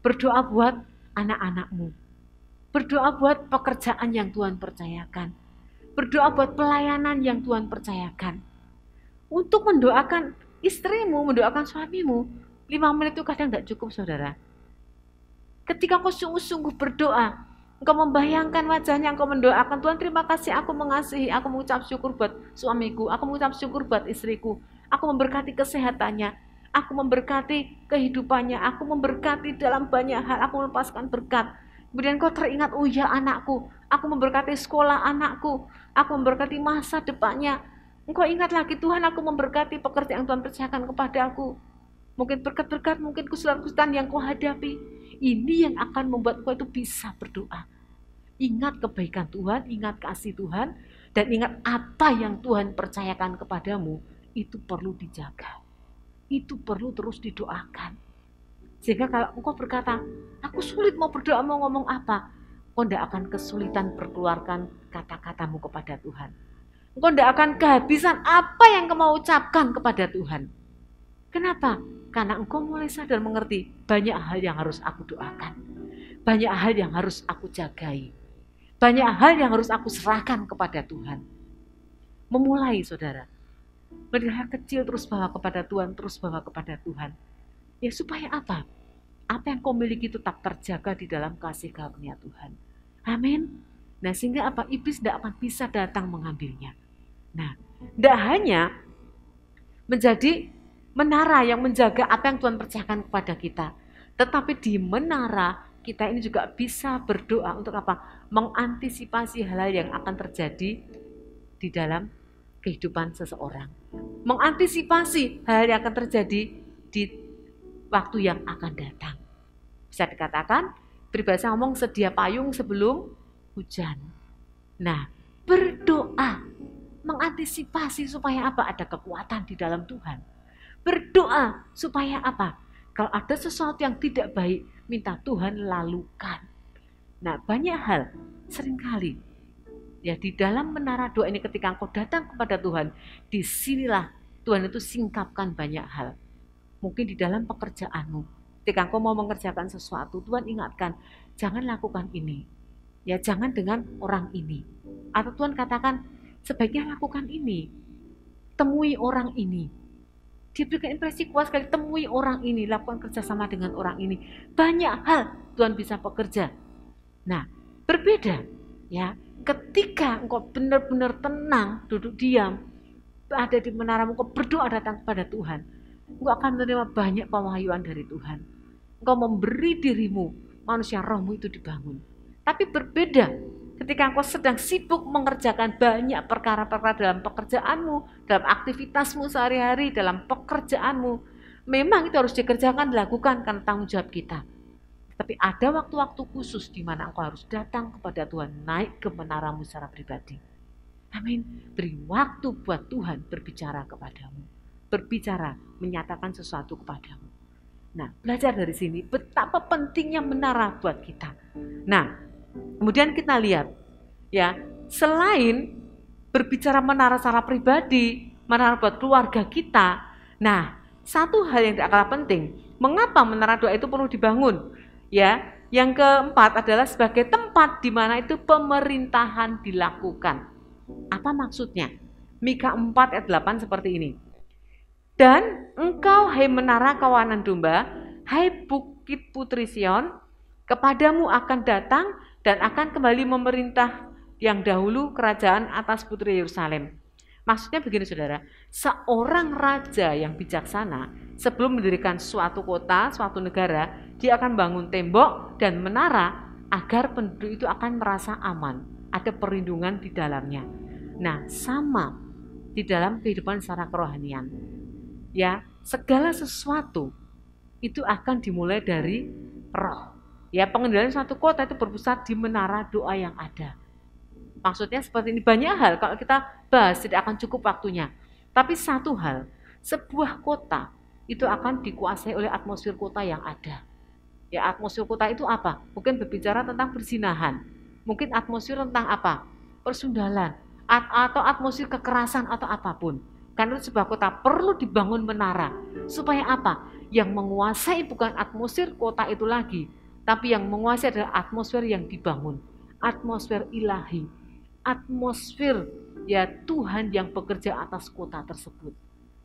Berdoa buat anak-anakmu. Berdoa buat pekerjaan yang Tuhan percayakan Berdoa buat pelayanan yang Tuhan percayakan. Untuk mendoakan istrimu, mendoakan suamimu, lima menit itu kadang tidak cukup saudara. Ketika kau sungguh-sungguh berdoa, engkau membayangkan wajahnya, engkau mendoakan, Tuhan terima kasih aku mengasihi, aku mengucap syukur buat suamiku, aku mengucap syukur buat istriku, aku memberkati kesehatannya, aku memberkati kehidupannya, aku memberkati dalam banyak hal, aku melepaskan berkat, Kemudian kau teringat, oh ya anakku, aku memberkati sekolah anakku, aku memberkati masa depannya. Engkau ingat lagi, Tuhan aku memberkati pekerjaan yang Tuhan percayakan kepada aku. Mungkin berkat-berkat, mungkin kesulitan-kesulitan yang kau hadapi. Ini yang akan membuat kau itu bisa berdoa. Ingat kebaikan Tuhan, ingat kasih Tuhan, dan ingat apa yang Tuhan percayakan kepadamu, itu perlu dijaga. Itu perlu terus didoakan sehingga kalau engkau berkata, aku sulit mau berdoa mau ngomong apa, engkau tidak akan kesulitan berkeluarkan kata-katamu kepada Tuhan. Engkau tidak akan kehabisan apa yang kau mau ucapkan kepada Tuhan. Kenapa? Karena engkau mulai sadar mengerti banyak hal yang harus aku doakan. Banyak hal yang harus aku jagai. Banyak hal yang harus aku serahkan kepada Tuhan. Memulai saudara. melihat kecil terus bawa kepada Tuhan, terus bawa kepada Tuhan Ya supaya apa? Apa yang kau miliki tetap terjaga di dalam kasih karunia Tuhan. Amin. Nah sehingga apa? Iblis tidak akan bisa datang mengambilnya. Nah, tidak hanya menjadi menara yang menjaga apa yang Tuhan percayakan kepada kita. Tetapi di menara kita ini juga bisa berdoa untuk apa? Mengantisipasi hal-hal yang akan terjadi di dalam kehidupan seseorang. Mengantisipasi hal yang akan terjadi di waktu yang akan datang. Bisa dikatakan berbahasa ngomong sedia payung sebelum hujan. Nah, berdoa mengantisipasi supaya apa? Ada kekuatan di dalam Tuhan. Berdoa supaya apa? Kalau ada sesuatu yang tidak baik, minta Tuhan lalukan. Nah, banyak hal seringkali ya di dalam menara doa ini ketika engkau datang kepada Tuhan, disinilah Tuhan itu singkapkan banyak hal mungkin di dalam pekerjaanmu ketika engkau mau mengerjakan sesuatu, Tuhan ingatkan, jangan lakukan ini. Ya, jangan dengan orang ini. Atau Tuhan katakan, sebaiknya lakukan ini. Temui orang ini. Diberikan impresi kuat sekali, temui orang ini, lakukan kerjasama dengan orang ini. Banyak hal Tuhan bisa bekerja. Nah, berbeda ya. Ketika engkau benar-benar tenang, duduk diam, ada di menaramu, engkau berdoa datang kepada Tuhan Engkau akan menerima banyak pemahayuan dari Tuhan. Engkau memberi dirimu, manusia rohmu itu dibangun. Tapi berbeda ketika engkau sedang sibuk mengerjakan banyak perkara-perkara dalam pekerjaanmu, dalam aktivitasmu sehari-hari, dalam pekerjaanmu. Memang itu harus dikerjakan, dilakukan karena tanggung jawab kita. Tapi ada waktu-waktu khusus di mana engkau harus datang kepada Tuhan, naik ke menaramu secara pribadi. Amin. Beri waktu buat Tuhan berbicara kepadamu berbicara, menyatakan sesuatu kepadamu. Nah, belajar dari sini betapa pentingnya menara buat kita. Nah, kemudian kita lihat ya, selain berbicara menara secara pribadi, menara buat keluarga kita. Nah, satu hal yang tidak kalah penting, mengapa menara doa itu perlu dibangun? Ya, yang keempat adalah sebagai tempat di mana itu pemerintahan dilakukan. Apa maksudnya? Mika 4 ayat 8 seperti ini. Dan engkau, hai menara kawanan domba, hai bukit putri Sion, kepadamu akan datang dan akan kembali memerintah yang dahulu kerajaan atas putri Yerusalem. Maksudnya begini saudara, seorang raja yang bijaksana sebelum mendirikan suatu kota, suatu negara, dia akan bangun tembok dan menara agar penduduk itu akan merasa aman, ada perlindungan di dalamnya. Nah, sama di dalam kehidupan secara kerohanian ya segala sesuatu itu akan dimulai dari roh. Ya, pengendalian suatu kota itu berpusat di menara doa yang ada. Maksudnya seperti ini banyak hal kalau kita bahas tidak akan cukup waktunya. Tapi satu hal, sebuah kota itu akan dikuasai oleh atmosfer kota yang ada. Ya, atmosfer kota itu apa? Mungkin berbicara tentang persinahan. Mungkin atmosfer tentang apa? Persundalan atau atmosfer kekerasan atau apapun. Karena sebuah kota perlu dibangun menara. Supaya apa? Yang menguasai bukan atmosfer kota itu lagi, tapi yang menguasai adalah atmosfer yang dibangun. Atmosfer ilahi, atmosfer ya Tuhan yang bekerja atas kota tersebut.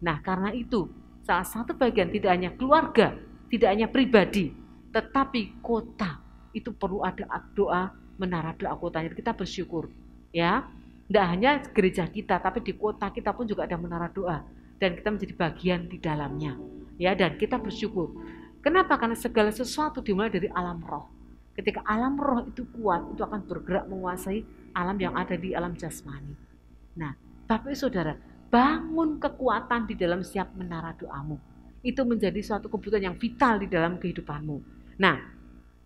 Nah, karena itu salah satu bagian tidak hanya keluarga, tidak hanya pribadi, tetapi kota itu perlu ada doa menara doa kotanya. Kita bersyukur ya tidak hanya gereja kita, tapi di kota kita pun juga ada menara doa. Dan kita menjadi bagian di dalamnya. ya Dan kita bersyukur. Kenapa? Karena segala sesuatu dimulai dari alam roh. Ketika alam roh itu kuat, itu akan bergerak menguasai alam yang ada di alam jasmani. Nah, tapi saudara, bangun kekuatan di dalam setiap menara doamu. Itu menjadi suatu kebutuhan yang vital di dalam kehidupanmu. Nah,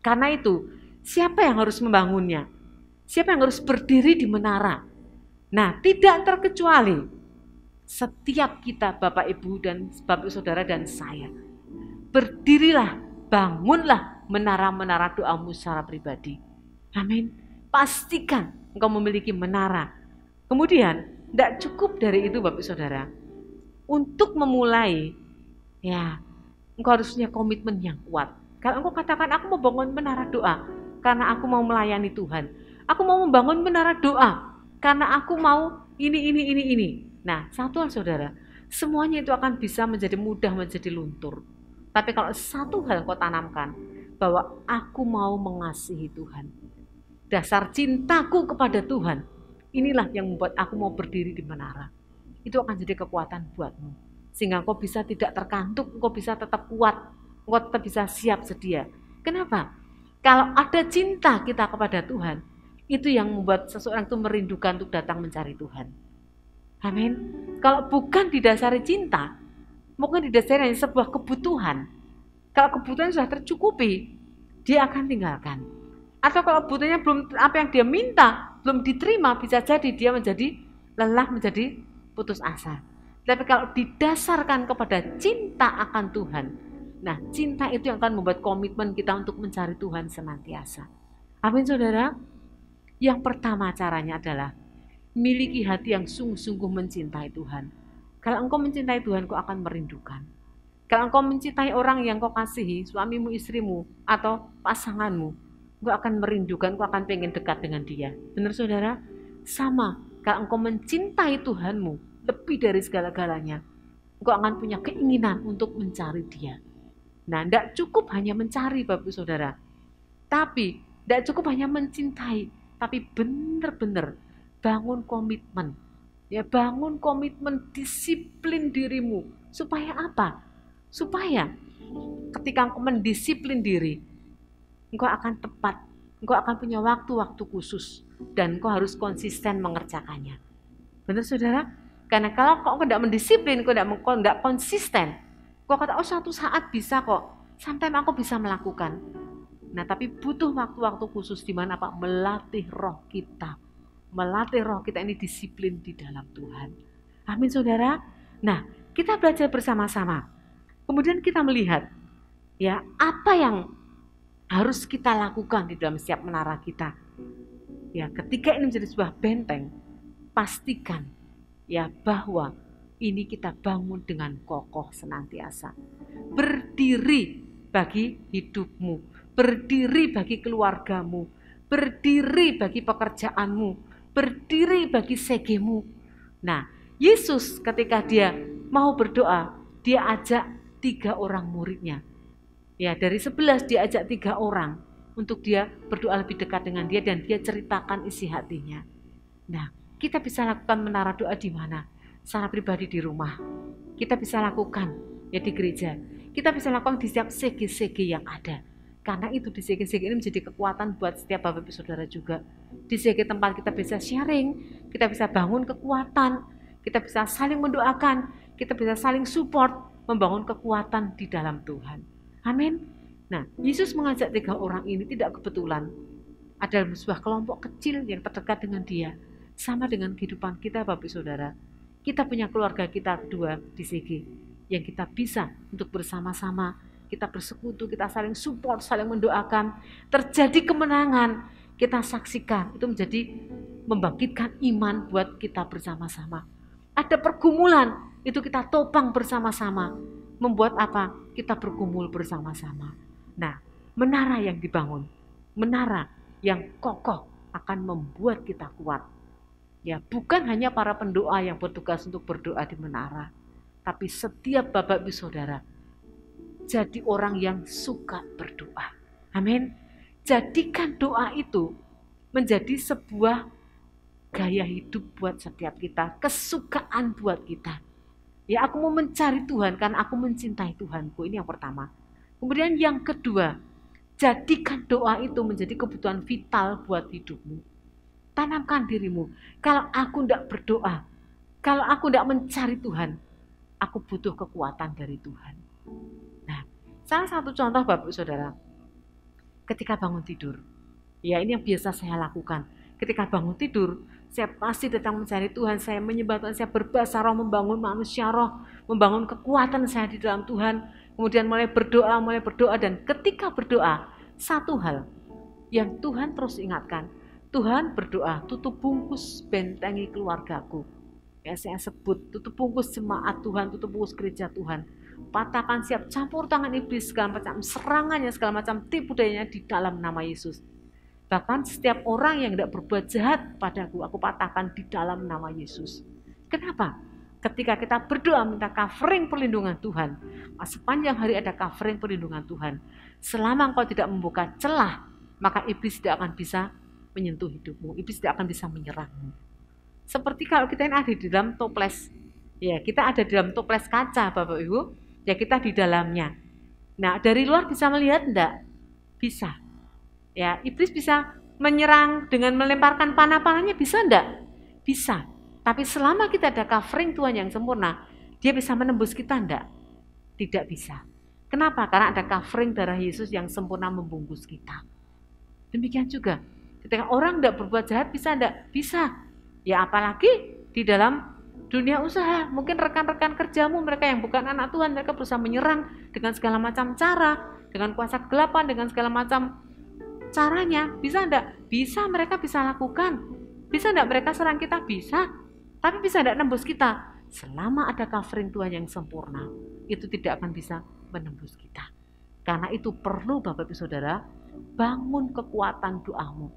karena itu, siapa yang harus membangunnya? Siapa yang harus berdiri di menara? Nah, tidak terkecuali setiap kita Bapak Ibu dan Bapak Saudara dan saya. Berdirilah, bangunlah menara-menara doamu secara pribadi. Amin. Pastikan engkau memiliki menara. Kemudian, tidak cukup dari itu Bapak Saudara. Untuk memulai, ya engkau harus punya komitmen yang kuat. Kalau engkau katakan aku mau bangun menara doa karena aku mau melayani Tuhan. Aku mau membangun menara doa karena aku mau ini ini ini ini. Nah, satu hal saudara, semuanya itu akan bisa menjadi mudah menjadi luntur. Tapi kalau satu hal kau tanamkan bahwa aku mau mengasihi Tuhan. Dasar cintaku kepada Tuhan. Inilah yang membuat aku mau berdiri di menara. Itu akan jadi kekuatan buatmu sehingga kau bisa tidak terkantuk, kau bisa tetap kuat, kau tetap bisa siap sedia. Kenapa? Kalau ada cinta kita kepada Tuhan, itu yang membuat seseorang itu merindukan untuk datang mencari Tuhan. Amin. Kalau bukan didasari cinta, mungkin didasari hanya sebuah kebutuhan. Kalau kebutuhan sudah tercukupi, dia akan tinggalkan. Atau kalau kebutuhannya belum apa yang dia minta belum diterima, bisa jadi dia menjadi lelah, menjadi putus asa. Tapi kalau didasarkan kepada cinta akan Tuhan, Nah, cinta itu yang akan membuat komitmen kita untuk mencari Tuhan senantiasa. Amin, saudara. Yang pertama caranya adalah miliki hati yang sungguh-sungguh mencintai Tuhan. Kalau engkau mencintai Tuhan, kau akan merindukan. Kalau engkau mencintai orang yang kau kasihi, suamimu, istrimu, atau pasanganmu, kau akan merindukan, kau akan pengen dekat dengan dia. Benar saudara? Sama, kalau engkau mencintai Tuhanmu lebih dari segala-galanya, engkau akan punya keinginan untuk mencari dia. Nah, tidak cukup hanya mencari, Bapak Saudara. Tapi, tidak cukup hanya mencintai, tapi benar-benar bangun komitmen. Ya, bangun komitmen disiplin dirimu. Supaya apa? Supaya ketika engkau mendisiplin diri, engkau akan tepat, engkau akan punya waktu-waktu khusus dan engkau harus konsisten mengerjakannya. Benar saudara? Karena kalau kau tidak mendisiplin, kau tidak, kau tidak konsisten, kau kata oh satu saat bisa kok, sampai aku bisa melakukan Nah, tapi butuh waktu-waktu khusus di mana Pak melatih roh kita. Melatih roh kita ini disiplin di dalam Tuhan. Amin, Saudara. Nah, kita belajar bersama-sama. Kemudian kita melihat ya, apa yang harus kita lakukan di dalam setiap menara kita. Ya, ketika ini menjadi sebuah benteng, pastikan ya bahwa ini kita bangun dengan kokoh senantiasa. Berdiri bagi hidupmu berdiri bagi keluargamu, berdiri bagi pekerjaanmu, berdiri bagi segemu. Nah, Yesus ketika dia mau berdoa, dia ajak tiga orang muridnya. Ya, dari sebelas dia ajak tiga orang untuk dia berdoa lebih dekat dengan dia dan dia ceritakan isi hatinya. Nah, kita bisa lakukan menara doa di mana? Secara pribadi di rumah. Kita bisa lakukan ya di gereja. Kita bisa lakukan di setiap segi-segi yang ada karena itu di CG segi ini menjadi kekuatan buat setiap Bapak Ibu Saudara juga. CG tempat kita bisa sharing, kita bisa bangun kekuatan, kita bisa saling mendoakan, kita bisa saling support, membangun kekuatan di dalam Tuhan. Amin. Nah, Yesus mengajak tiga orang ini tidak kebetulan. Ada sebuah kelompok kecil yang terdekat dengan dia. Sama dengan kehidupan kita Bapak Ibu Saudara. Kita punya keluarga kita dua di CG yang kita bisa untuk bersama-sama kita bersekutu, kita saling support, saling mendoakan, terjadi kemenangan, kita saksikan. Itu menjadi membangkitkan iman buat kita bersama-sama. Ada pergumulan, itu kita topang bersama-sama. Membuat apa? Kita bergumul bersama-sama. Nah, menara yang dibangun, menara yang kokoh akan membuat kita kuat. Ya, bukan hanya para pendoa yang bertugas untuk berdoa di menara, tapi setiap Bapak Ibu Saudara jadi orang yang suka berdoa. Amin. Jadikan doa itu menjadi sebuah gaya hidup buat setiap kita, kesukaan buat kita. Ya, aku mau mencari Tuhan karena aku mencintai Tuhanku. Ini yang pertama. Kemudian yang kedua, jadikan doa itu menjadi kebutuhan vital buat hidupmu. Tanamkan dirimu, kalau aku tidak berdoa, kalau aku tidak mencari Tuhan, aku butuh kekuatan dari Tuhan. Salah satu contoh Bapak Saudara, ketika bangun tidur, ya ini yang biasa saya lakukan. Ketika bangun tidur, saya pasti datang mencari Tuhan, saya menyembah Tuhan, saya berbahasa roh, membangun manusia roh, membangun kekuatan saya di dalam Tuhan. Kemudian mulai berdoa, mulai berdoa, dan ketika berdoa, satu hal yang Tuhan terus ingatkan, Tuhan berdoa, tutup bungkus bentengi keluargaku. Ya, saya sebut, tutup bungkus jemaat Tuhan, tutup bungkus gereja Tuhan patahkan siap campur tangan iblis segala macam serangannya segala macam tipu dayanya di dalam nama Yesus bahkan setiap orang yang tidak berbuat jahat padaku aku patahkan di dalam nama Yesus kenapa ketika kita berdoa minta covering perlindungan Tuhan sepanjang hari ada covering perlindungan Tuhan selama engkau tidak membuka celah maka iblis tidak akan bisa menyentuh hidupmu iblis tidak akan bisa menyerangmu seperti kalau kita yang ada di dalam toples ya kita ada di dalam toples kaca Bapak Ibu ya kita di dalamnya. Nah, dari luar bisa melihat enggak? Bisa. Ya, iblis bisa menyerang dengan melemparkan panah-panahnya bisa enggak? Bisa. Tapi selama kita ada covering Tuhan yang sempurna, dia bisa menembus kita enggak? Tidak bisa. Kenapa? Karena ada covering darah Yesus yang sempurna membungkus kita. Demikian juga, ketika orang tidak berbuat jahat bisa enggak? Bisa. Ya apalagi di dalam dunia usaha, mungkin rekan-rekan kerjamu, mereka yang bukan anak Tuhan, mereka berusaha menyerang dengan segala macam cara, dengan kuasa kegelapan, dengan segala macam caranya. Bisa enggak? Bisa, mereka bisa lakukan. Bisa enggak mereka serang kita? Bisa. Tapi bisa enggak nembus kita? Selama ada covering Tuhan yang sempurna, itu tidak akan bisa menembus kita. Karena itu perlu Bapak Ibu Saudara, bangun kekuatan doamu.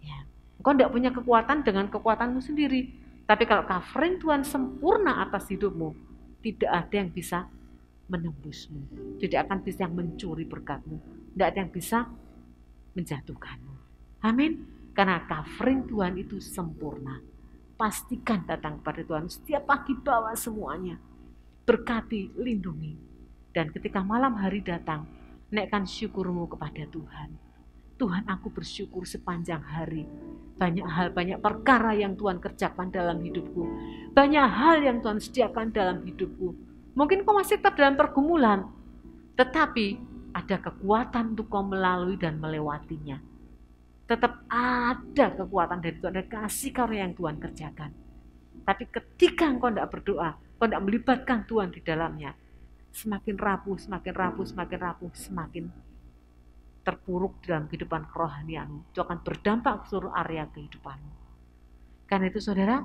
Ya. Kau tidak punya kekuatan dengan kekuatanmu sendiri tapi kalau covering Tuhan sempurna atas hidupmu, tidak ada yang bisa menembusmu. Tidak akan bisa yang mencuri berkatmu. Tidak ada yang bisa menjatuhkanmu. Amin. Karena covering Tuhan itu sempurna. Pastikan datang kepada Tuhan. Setiap pagi bawa semuanya. Berkati, lindungi. Dan ketika malam hari datang, naikkan syukurmu kepada Tuhan. Tuhan aku bersyukur sepanjang hari banyak hal, banyak perkara yang Tuhan kerjakan dalam hidupku. Banyak hal yang Tuhan sediakan dalam hidupku. Mungkin kau masih tetap dalam pergumulan, tetapi ada kekuatan untuk kau melalui dan melewatinya. Tetap ada kekuatan dari Tuhan, ada kasih karunia yang Tuhan kerjakan. Tapi ketika engkau tidak berdoa, kau tidak melibatkan Tuhan di dalamnya, semakin rapuh, semakin rapuh, semakin rapuh, semakin terpuruk dalam kehidupan kerohanianmu. Itu akan berdampak ke seluruh area kehidupanmu. Karena itu saudara,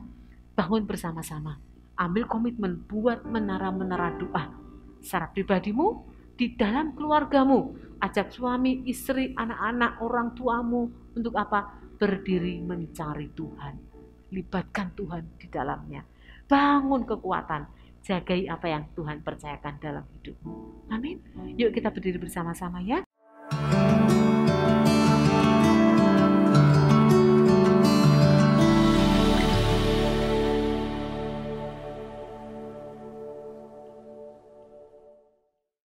bangun bersama-sama. Ambil komitmen buat menara-menara doa. Secara pribadimu, di dalam keluargamu. Ajak suami, istri, anak-anak, orang tuamu. Untuk apa? Berdiri mencari Tuhan. Libatkan Tuhan di dalamnya. Bangun kekuatan jagai apa yang Tuhan percayakan dalam hidupmu. Amin. Yuk kita berdiri bersama-sama ya.